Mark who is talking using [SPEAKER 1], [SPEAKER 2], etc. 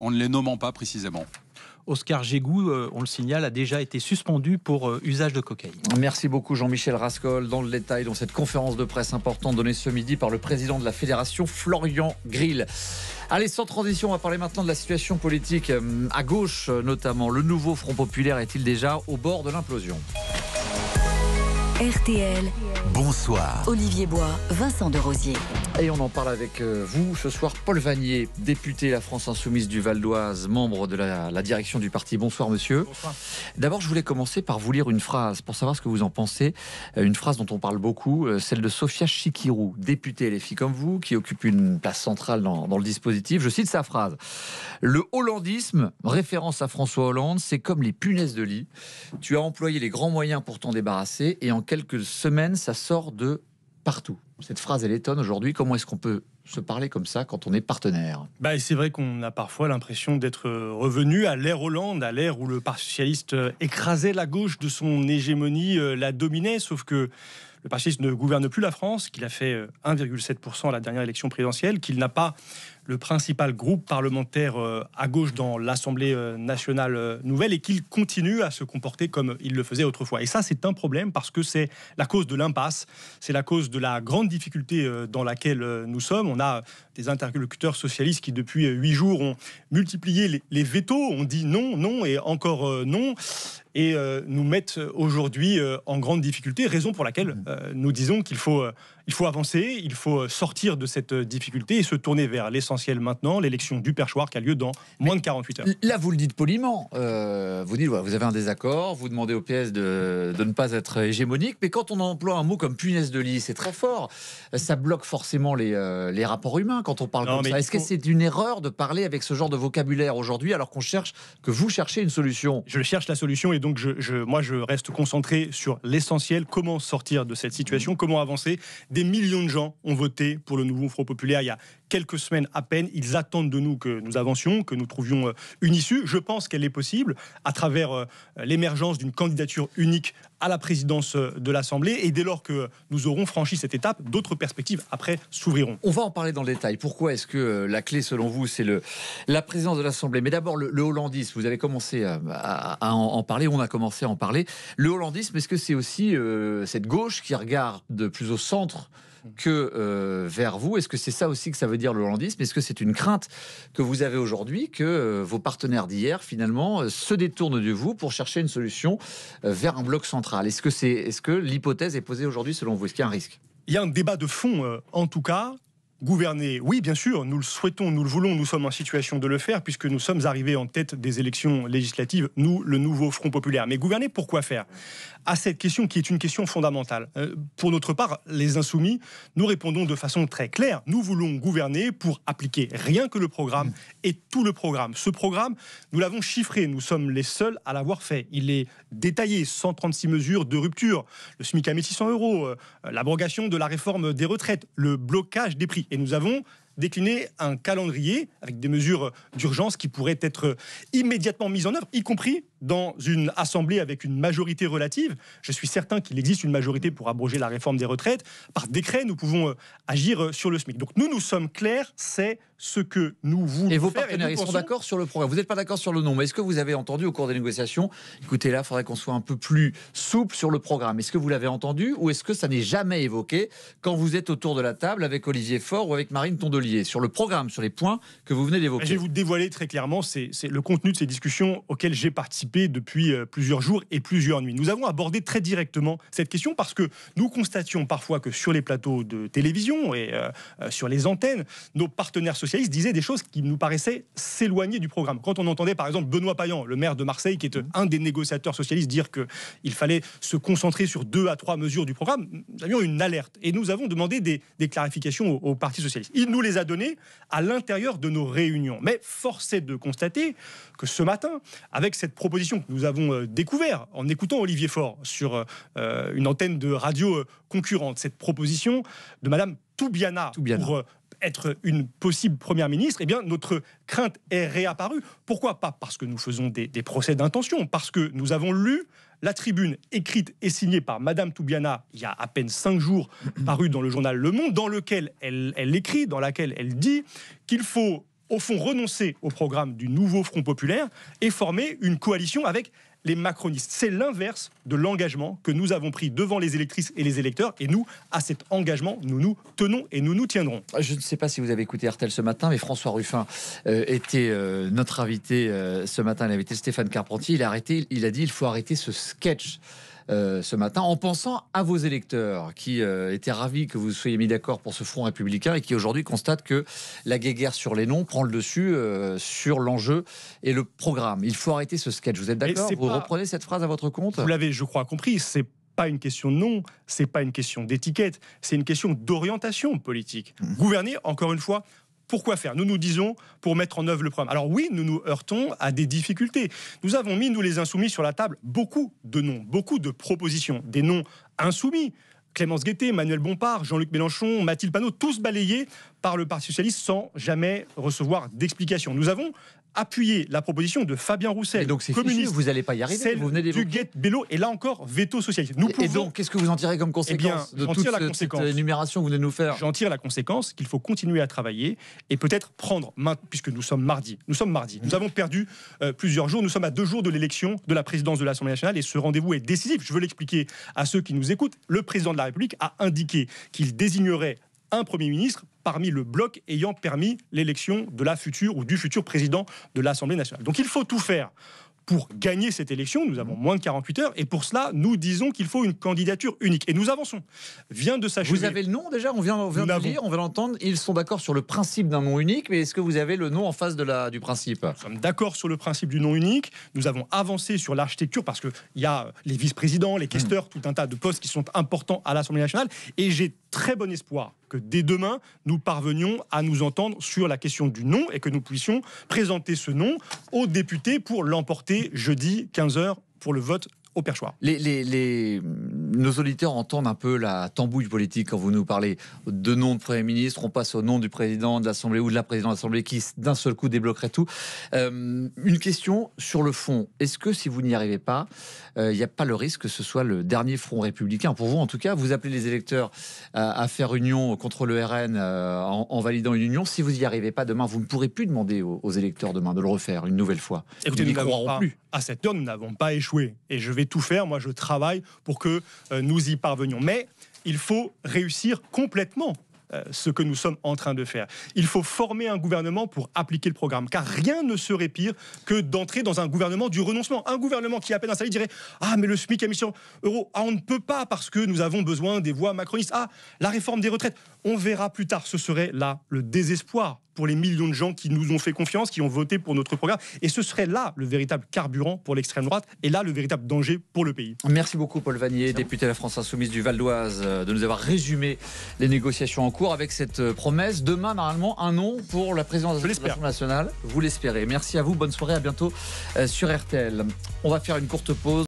[SPEAKER 1] On ne les nommant pas précisément. Oscar Gégou, euh, on le signale, a déjà été suspendu pour euh, usage de cocaïne. Merci beaucoup Jean-Michel Rascol. Dans le détail, dans cette conférence de presse importante donnée ce midi par le président de la fédération, Florian Grill. Allez, sans transition, on va parler maintenant de la situation politique, euh, à gauche notamment. Le nouveau Front populaire est-il déjà au bord de l'implosion RTL. Bonsoir. Olivier Bois, Vincent de Rosier. Et on en parle avec euh, vous ce soir, Paul Vanier, député La France Insoumise du Val d'Oise, membre de la, direction du parti. Bonsoir, monsieur. D'abord, je voulais commencer par vous lire une phrase pour savoir ce que vous en pensez. Euh, une phrase dont on parle beaucoup, euh, celle de Sofia Chikirou, députée Les filles comme vous, qui occupe une place centrale dans, dans le dispositif. Je cite sa phrase Le hollandisme, référence à François Hollande, c'est comme les punaises de lit. Tu as employé les grands moyens pour t'en débarrasser et en quelques semaines, ça sort de partout. Cette phrase, elle étonne aujourd'hui. Comment est-ce qu'on peut se parler comme ça quand on est partenaire
[SPEAKER 2] bah, C'est vrai qu'on a parfois l'impression d'être euh, revenu à l'ère Hollande, à l'ère où le Parti socialiste euh, écrasait la gauche de son hégémonie, euh, la dominait, sauf que le Parti ne gouverne plus la France, qu'il a fait 1,7% à la dernière élection présidentielle, qu'il n'a pas le principal groupe parlementaire euh, à gauche dans l'Assemblée euh, nationale euh, nouvelle et qu'il continue à se comporter comme il le faisait autrefois. Et ça, c'est un problème parce que c'est la cause de l'impasse, c'est la cause de la grande difficulté dans laquelle nous sommes. On a des interlocuteurs socialistes qui, depuis huit jours, ont multiplié les vétos, ont dit non, non et encore non et nous mettent aujourd'hui en grande difficulté, raison pour laquelle mmh. nous disons qu'il faut il faut avancer, il faut euh, sortir de cette euh, difficulté et se tourner vers l'essentiel maintenant, l'élection du perchoir qui a lieu dans moins de 48 heures. Là, vous le dites
[SPEAKER 1] poliment. Euh, vous dites, vous avez un désaccord, vous demandez aux pièces de, ne pas être hégémonique. Mais quand on emploie un mot comme punaise de lit, c'est très fort. Ça bloque forcément les, rapports humains quand on parle comme ça. Est-ce que c'est une erreur de parler avec ce genre de vocabulaire
[SPEAKER 2] aujourd'hui alors qu'on cherche, que vous cherchez une solution Je cherche la solution et donc je, moi je reste concentré sur l'essentiel, comment sortir de cette situation, comment avancer des millions de gens ont voté pour le nouveau Front populaire il y a quelques semaines à peine, ils attendent de nous que nous avancions, que nous trouvions euh, une issue. Je pense qu'elle est possible à travers euh, l'émergence d'une candidature unique à la présidence euh, de l'Assemblée. Et dès lors que nous aurons franchi cette étape, d'autres perspectives après s'ouvriront. On va en parler dans le détail. Pourquoi
[SPEAKER 1] est-ce que la clé, selon vous, c'est le, la présidence de l'Assemblée Mais d'abord, le, hollandisme, vous avez commencé à, en, parler, on a commencé à en parler. Le hollandisme, est-ce que c'est aussi cette gauche qui regarde plus au centre que euh, vers vous. Est-ce que c'est ça aussi que ça veut dire le hollandisme Est-ce que c'est une crainte que vous avez aujourd'hui que euh, vos partenaires d'hier finalement euh, se détournent de vous pour chercher une solution vers un bloc
[SPEAKER 2] central Est-ce que c'est est-ce que l'hypothèse est posée aujourd'hui selon vous Est-ce qu'il y a un risque Il y a un débat de fond en tout cas. Gouverner, oui, bien sûr, nous le souhaitons, nous le voulons, nous sommes en situation de le faire puisque nous sommes arrivés en tête des élections législatives, nous, le nouveau Front populaire. Mais gouverner, pourquoi faire à cette question qui est une question fondamentale. Euh, pour notre part, les insoumis, nous répondons de façon très claire. Nous voulons gouverner pour appliquer rien que le programme et tout le programme. Ce programme, nous l'avons chiffré. Nous sommes les seuls à l'avoir fait. Il est détaillé 136 mesures de rupture, le SMIC à 1600 euros, euh, l'abrogation de la réforme des retraites, le blocage des prix. Et nous avons décliner un calendrier avec des mesures d'urgence qui pourraient être immédiatement mises en œuvre, y compris dans une assemblée avec une majorité relative. Je suis certain qu'il existe une majorité pour abroger la réforme des retraites. Par décret, nous pouvons euh, agir euh, sur le SMIC. Donc nous, nous sommes clairs, c'est ce que nous voulons. Et vos partenaires, sont d'accord sur
[SPEAKER 1] le programme. Vous n'êtes pas d'accord sur le nom, mais est-ce que vous avez entendu au cours des négociations, écoutez là, il faudrait qu'on soit un peu plus souple sur le programme. Est-ce que vous l'avez entendu ou est-ce que ça n'est jamais évoqué quand vous êtes autour de la table
[SPEAKER 2] avec Olivier Faure ou avec Marine Tondelier sur le programme, sur les points que vous venez d'évoquer. Je vais vous dévoiler très clairement c'est le contenu de ces discussions auxquelles j'ai participé depuis euh, plusieurs jours et plusieurs nuits. Nous avons abordé très directement cette question parce que nous constations parfois que sur les plateaux de télévision et euh, euh, sur les antennes, nos partenaires socialistes disaient des choses qui nous paraissaient s'éloigner du programme. Quand on entendait par exemple Benoît Payan, le maire de Marseille, qui est mmh. un des négociateurs socialistes, dire qu'il fallait se concentrer sur deux à trois mesures du programme, nous avions une alerte et nous avons demandé des, clarifications au, Parti socialiste. Il nous les à à l'intérieur de nos réunions. Mais force est de constater que ce matin, avec cette proposition que nous avons euh, découvert en écoutant Olivier Faure sur euh, euh, une antenne de radio concurrente, cette proposition de Madame Toubiana, pour être une possible première ministre, et eh bien, notre crainte est réapparue. Pourquoi pas Parce que nous faisons des, procès d'intention, parce que nous avons lu la tribune écrite et signée par Madame Toubiana il y a à peine cinq jours, parue dans le journal Le Monde, dans lequel elle, elle écrit, dans laquelle elle dit qu'il faut au fond renoncer au programme du nouveau Front populaire et former une coalition avec les macronistes. C'est l'inverse de l'engagement que nous avons pris devant les électrices et les électeurs. Et nous, à cet engagement, nous nous tenons et nous nous tiendrons. Je ne sais pas si vous avez écouté RTL ce matin, mais François Ruffin euh, était euh, notre
[SPEAKER 1] invité euh, ce matin. Il avait Stéphane Carpentier. Il a, arrêté, il a dit il faut arrêter ce sketch. Euh, ce matin en pensant à vos électeurs qui euh, étaient ravis que vous soyez mis d'accord pour ce front républicain et qui aujourd'hui constatent que la guéguerre sur les noms prend le dessus euh, sur l'enjeu
[SPEAKER 2] et le programme. Il faut arrêter ce sketch. Vous êtes d'accord Vous reprenez cette phrase à votre compte Vous l'avez, je crois, compris. C'est pas une question de nom, c'est pas une question d'étiquette, c'est une question d'orientation politique. Mmh. Gouverner, encore une fois, pourquoi faire Nous nous disons pour mettre en œuvre le programme. Alors oui, nous nous heurtons à des difficultés. Nous avons mis, nous les insoumis, sur la table beaucoup de noms, beaucoup de propositions, des noms insoumis. Clémence Guettet, Manuel Bompard, Jean-Luc Mélenchon, Mathilde Panot, tous balayés par le Parti socialiste sans jamais recevoir d'explication. Nous avons appuyé la proposition de Fabien Roussel, donc communiste. vous n'allez pas y arriver. Celle vous du Guet Bello et là encore veto socialiste. Nous et donc,
[SPEAKER 1] qu'est-ce que vous en tirez comme conséquence eh bien, de toute, conséquence. Cette
[SPEAKER 2] énumération que vous venez nous faire J'en tire la conséquence qu'il faut continuer à travailler et peut-être prendre, puisque nous sommes mardi, nous sommes mardi, nous avons perdu euh, plusieurs jours, nous sommes à deux jours de l'élection de la présidence de l'Assemblée nationale et ce rendez-vous est décisif. Je veux l'expliquer à ceux qui nous écoutent. Le président de la République a indiqué qu'il désignerait un Premier ministre parmi le bloc ayant permis l'élection de la future ou du futur président de l'Assemblée nationale. Donc il faut tout faire pour gagner cette élection, nous avons moins de 48 heures, et pour cela, nous disons qu'il faut une candidature unique. Et nous avançons. Vient de s'achever. Vous avez le nom déjà On vient, on vient de
[SPEAKER 1] on va l'entendre. Ils sont d'accord sur le principe d'un nom unique, mais est-ce que vous avez le nom en face de la, du principe Nous sommes
[SPEAKER 2] d'accord sur le principe du nom unique. Nous avons avancé sur l'architecture parce qu'il y a les vice-présidents, les mmh. questeurs, tout un tas de postes qui sont importants à l'Assemblée nationale. Et j'ai très bon espoir que dès demain, nous parvenions à nous entendre sur la question du nom et que nous puissions présenter ce nom aux députés pour l'emporter jeudi 15h pour le vote au perchoir. Les,
[SPEAKER 1] nos auditeurs entendent un peu la tambouille politique quand vous nous parlez de nom de Premier ministre, on passe au nom du président de l'Assemblée ou de la présidente de l'Assemblée qui d'un seul coup débloquerait tout. Euh, une question sur le fond. Est-ce que si vous n'y arrivez pas, il euh, n'y a pas le risque que ce soit le dernier front républicain Pour vous en tout cas, vous appelez les électeurs à faire union contre le RN euh, en, validant une union. Si vous n'y arrivez pas demain, vous ne pourrez plus demander aux, électeurs demain de le refaire une nouvelle fois. Écoutez, nous, n'y plus.
[SPEAKER 2] À cette heure, nous n'avons pas échoué. Et je vais tout faire. Moi, je travaille pour que euh, nous y parvenions. Mais il faut réussir complètement euh, ce que nous sommes en train de faire. Il faut former un gouvernement pour appliquer le programme, car rien ne serait pire que d'entrer dans un gouvernement du renoncement. Un gouvernement qui, à peine installé, dirait Ah, mais le SMIC à 1000 euros, ah, on ne peut pas parce que nous avons besoin des voix macronistes. Ah, la réforme des retraites, on verra plus tard. Ce serait là le désespoir pour les millions de gens qui nous ont fait confiance, qui ont voté pour notre programme. Et ce serait là le véritable carburant pour l'extrême droite et là le véritable danger pour le pays. Merci beaucoup,
[SPEAKER 1] Paul Vanier, député de la France Insoumise du Val d'Oise, euh, de nous avoir résumé les négociations en cours avec cette euh, promesse. Demain, normalement, un nom pour la présidence de l'Assemblée nationale. Vous l'espérez. Merci à vous. Bonne soirée. À bientôt euh, sur RTL. On va faire une courte pause.